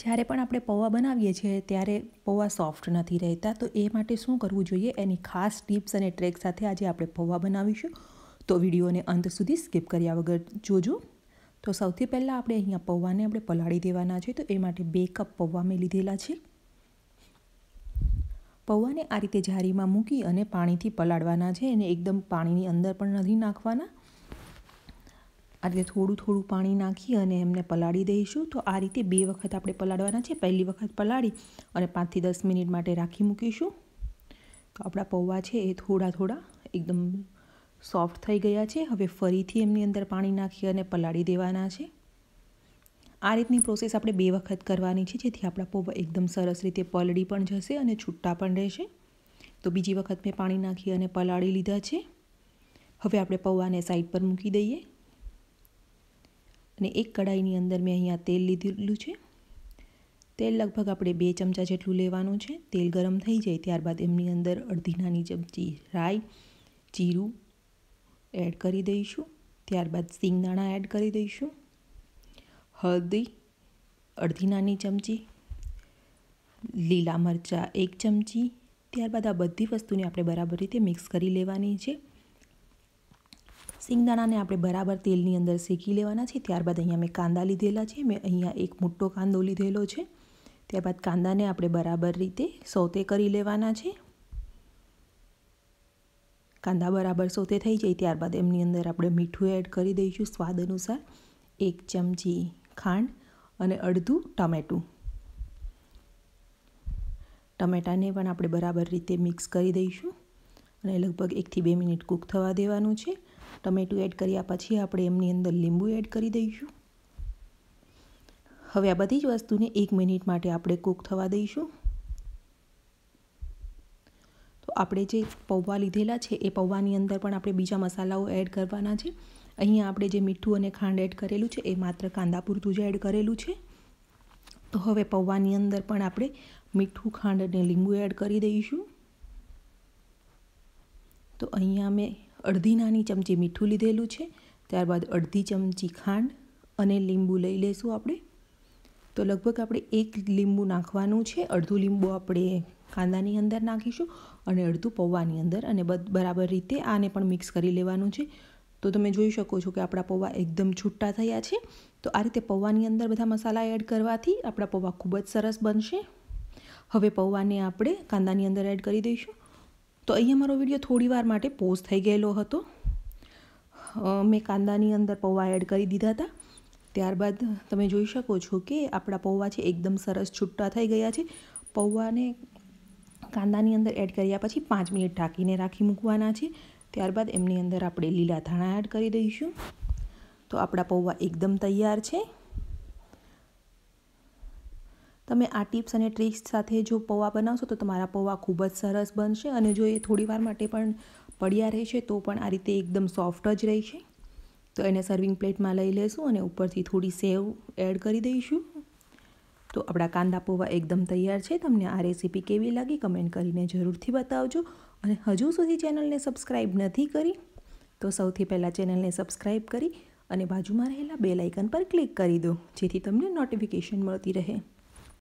જ્યારે પણ આપણે પૌવા બનાવીએ છીએ ત્યારે પૌવા સોફ્ટ નથી રહેતા તો એ માટે શું કરવું જોઈએ એની ખાસ ટિપ્સ અને ટ્રેક સાથે આજે આપણે પૌવા બનાવીશું તો વિડીયોને અંત સુધી સ્કીપ કર્યા વગર જોજો તો સૌથી પહેલાં આપણે અહીંયા પૌવાને આપણે પલાળી દેવાના છે તો એ માટે બે કપ પૌવા મેં લીધેલા છે પૌવાને આ રીતે જારીમાં મૂકી અને પાણીથી પલાળવાના છે એને એકદમ પાણીની અંદર પણ નથી નાખવાના આ રીતે થોડું થોડું પાણી નાખી અને એમને પલાળી દઈશું તો આ રીતે બે વખત આપણે પલાળવાના છે પહેલી વખત પલાળી અને પાંચથી દસ મિનિટ માટે રાખી મૂકીશું તો આપણા પૌવા છે એ થોડા થોડા એકદમ સોફ્ટ થઈ ગયા છે હવે ફરીથી એમની અંદર પાણી નાખી અને પલાળી દેવાના છે આ રીતની પ્રોસેસ આપણે બે વખત કરવાની છે જેથી આપણા પૌવા એકદમ સરસ રીતે પલળી પણ જશે અને છૂટા પણ રહેશે તો બીજી વખત મેં પાણી નાખી અને પલાળી લીધા છે હવે આપણે પૌવાને સાઈડ પર મૂકી દઈએ અને એક કડાઈની અંદર મેં અહીંયા તેલ લીધેલું છે તેલ લગભગ આપણે બે ચમચા જેટલું લેવાનું છે તેલ ગરમ થઈ જાય ત્યારબાદ એમની અંદર અડધી નાની ચમચી રાઈ જીરું એડ કરી દઈશું ત્યારબાદ સિંગદાણા એડ કરી દઈશું હળદી અડધી નાની ચમચી લીલા મરચાં એક ચમચી ત્યારબાદ આ બધી વસ્તુને આપણે બરાબર રીતે મિક્સ કરી લેવાની છે સિંગદાણાને આપણે બરાબર તેલની અંદર શેકી લેવાના છે ત્યારબાદ અહીંયા મેં કાંદા લીધેલા છે મેં અહીંયા એક મોટો કાંદો લીધેલો છે ત્યારબાદ કાંદાને આપણે બરાબર રીતે સૌતે કરી લેવાના છે કાંદા બરાબર સોતે થઈ જાય ત્યારબાદ એમની અંદર આપણે મીઠું એડ કરી દઈશું સ્વાદ અનુસાર એક ચમચી ખાંડ અને અડધું ટમેટું ટમેટાને પણ આપણે બરાબર રીતે મિક્સ કરી દઈશું અને લગભગ એકથી બે મિનિટ કૂક થવા દેવાનું છે ટમેટું એડ કર્યા પછી આપણે એમની અંદર લીંબુ એડ કરી દઈશું હવે આ બધી જ વસ્તુને એક મિનિટ માટે આપણે કૂક થવા દઈશું તો આપણે જે પૌવા લીધેલા છે એ પૌવાની અંદર પણ આપણે બીજા મસાલાઓ એડ કરવાના છે અહીંયા આપણે જે મીઠું અને ખાંડ એડ કરેલું છે એ માત્ર કાંદા પૂરતું જ એડ કરેલું છે તો હવે પૌવાની અંદર પણ આપણે મીઠું ખાંડ અને લીંબુ એડ કરી દઈશું તો અહીંયા મેં અડધી નાની ચમચી મીઠું લીધેલું છે ત્યારબાદ અડધી ચમચી ખાંડ અને લીંબુ લઈ લઈશું આપણે તો લગભગ આપણે એક લીંબુ નાખવાનું છે અડધું લીંબુ આપણે કાંદાની અંદર નાખીશું અને અડધું પૌવાની અંદર અને બરાબર રીતે આને પણ મિક્સ કરી લેવાનું છે તો તમે જોઈ શકો છો કે આપણા પૌવા એકદમ છૂટા થયા છે તો આ રીતે પૌવાની અંદર બધા મસાલા એડ કરવાથી આપણા પૌવા ખૂબ જ સરસ બનશે હવે પૌવાને આપણે કાંદાની અંદર એડ કરી દઈશું તો અહીંયા મારો વિડીયો થોડીવાર માટે પોઝ થઈ ગયેલો હતો મેં કાંદાની અંદર પૌવા એડ કરી દીધા હતા ત્યારબાદ તમે જોઈ શકો છો કે આપણા પૌવા છે એકદમ સરસ છૂટા થઈ ગયા છે પૌવાને કાંદાની અંદર એડ કર્યા પછી પાંચ મિનિટ ઢાંકીને રાખી મૂકવાના છે ત્યારબાદ એમની અંદર આપણે લીલા ધાણા એડ કરી દઈશું તો આપણા પૌવા એકદમ તૈયાર છે તમે આ ટિપ્સ અને ટ્રિક્સ સાથે જો પૌવા બનાવશો તો તમારા પૌવા ખૂબ જ સરસ બનશે અને જો એ થોડીવાર માટે પણ પડ્યા રહેશે તો પણ આ રીતે એકદમ સોફ્ટ જ રહેશે તો એને સર્વિંગ પ્લેટમાં લઈ લેશું અને ઉપરથી થોડી સેવ એડ કરી દઈશું તો આપણા કાંદા પૌવા એકદમ તૈયાર છે તમને આ રેસીપી કેવી લાગી કમેન્ટ કરીને જરૂરથી બતાવજો અને હજુ સુધી ચેનલને સબસ્ક્રાઈબ નથી કરી તો સૌથી પહેલાં ચેનલને સબસ્ક્રાઈબ કરી અને બાજુમાં રહેલા બે લાઇકન પર ક્લિક કરી દો જેથી તમને નોટિફિકેશન મળતી રહે